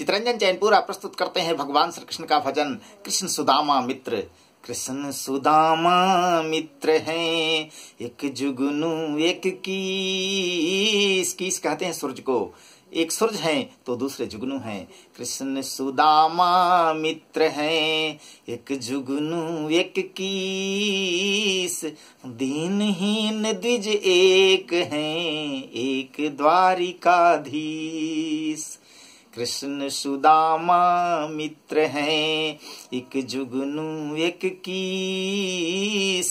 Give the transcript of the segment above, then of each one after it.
चितरंजन चैनपुरा प्रस्तुत करते हैं भगवान श्री कृष्ण का भजन कृष्ण सुदामा मित्र कृष्ण सुदामा मित्र हैं एक जुगनू एक कीस कीस कहते हैं सूरज को एक सूरज हैं तो दूसरे जुगनू हैं कृष्ण सुदामा मित्र हैं एक जुगनू एक कीस दीनहीन द्विज एक हैं एक द्वारिकाधीश कृष्ण सुदामा मित्र हैं एक जुगनू एक कीस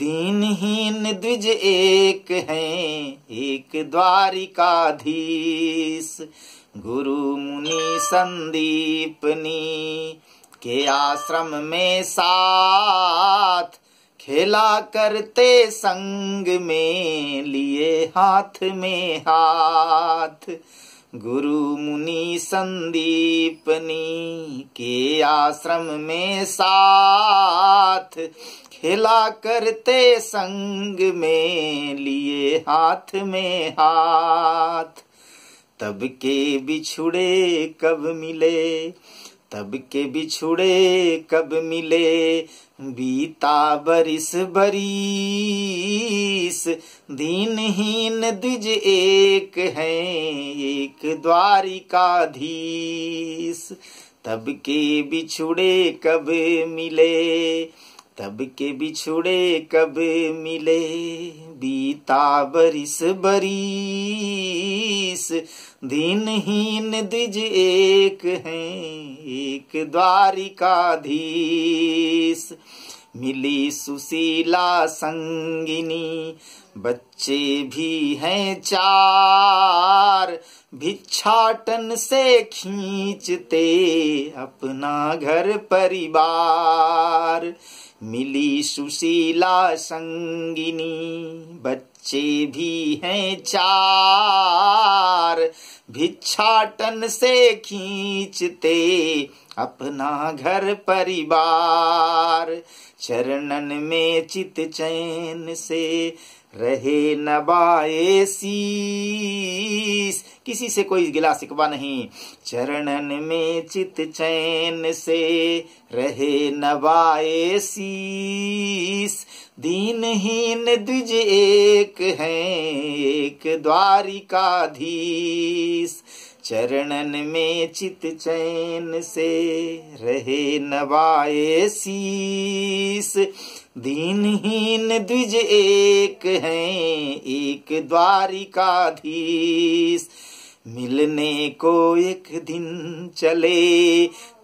हीन द्विज एक हैं एक द्वारिकाधीश गुरु मुनि संदीपनी के आश्रम में साथ खेला करते संग में लिए हाथ में हाथ गुरु मुनि संदीपनी के आश्रम में साथ खेला करते संग में लिए हाथ में हाथ तब के बिछुड़े कब मिले तब के बिछुड़े कब मिले बीता बरिस बरीस दीनहीन दिज एक है एक धीस तब के बिछुड़े कब मिले तब के बिछुड़े कब मिले बीता बरिस बरीस दिन हीन दिज एक है एक द्वारिका धीस मिली सुशीला संगिनी बच्चे भी हैं चार भिक्षाटन से खींचते अपना घर परिवार मिली सुशीला संगिनी बच्चे भी हैं चार भिक्षाटन से खींचते अपना घर परिवार चरणन में चित चैन से रहे नबाएसीस किसी से कोई गिला सिकवा नहीं चरणन में चित चैन से रहे नबाएसीस दीनहीन द्विज एक है एक द्वारिकाधीस चरणन में चित चैन से रहे नवाए शीस दीनहीन द्विज एक है एक द्वारिकाधीश मिलने को एक दिन चले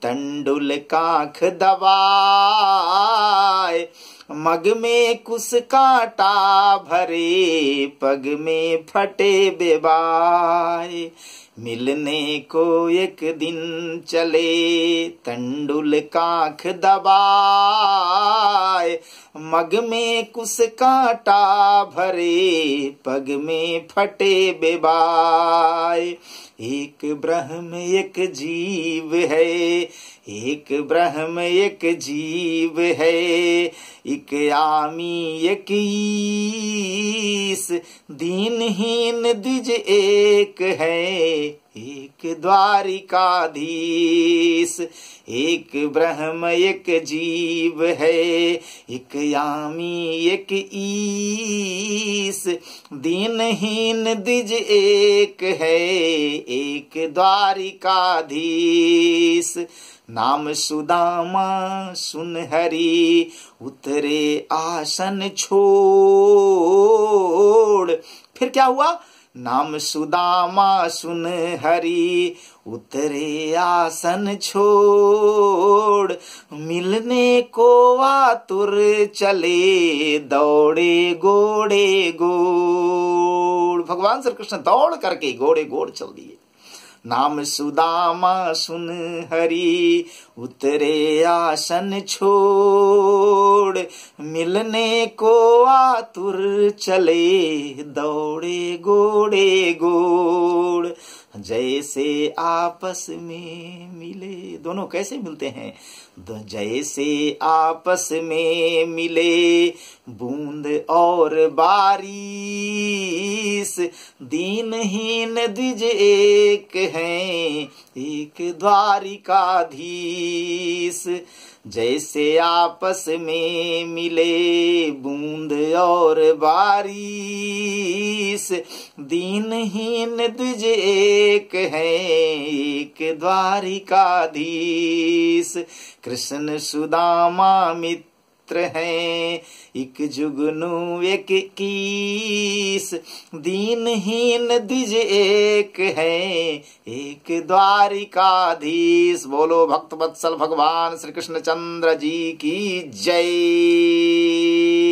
तंडुल काख दबाए मग में कुछ कांटा भरे पग में फटे बेबाय मिलने को एक दिन चले तंडुल कांख दबाए मग में कुछ कांटा भरे पग में फटे बेबाए एक ब्रह्म एक जीव है एक ब्रह्म एक जीव है एक आमी एक ईस दीनहीन दिज एक है एक द्वारिकाधीश एक ब्रह्म एक जीव है एक आमी एक ईस इस दीनहीन दिज एक है एक द्वारिकाधीश नाम सुदामा सुन हरि उतरे आसन छोड़ फिर क्या हुआ नाम सुदामा सुन हरि उतरे आसन छोड़ मिलने को आतुर चले दौड़े गोड़े गोड़ भगवान श्री कृष्ण दौड़ करके गोड़े गोड़ चल दिए नाम सुदामा सुन हरि उतरे आसन छोड़ मिलने को आतुर चले दौड़े गोड़े गोड़ जैसे आपस में मिले दोनों कैसे मिलते हैं जैसे आपस में मिले बूंद और बारिश दीनहीन द्विज एक हैं एक धीस जैसे आपस में मिले बूंद और बारिश दीन हीन द्विज एक है एक द्वारिकाधीश कृष्ण सुदामा मित्र है एक जुगनू एक कीस हीन द्विज एक है एक द्वारिकाधीश बोलो भक्त बत्सल भगवान श्री कृष्ण चंद्र जी की जय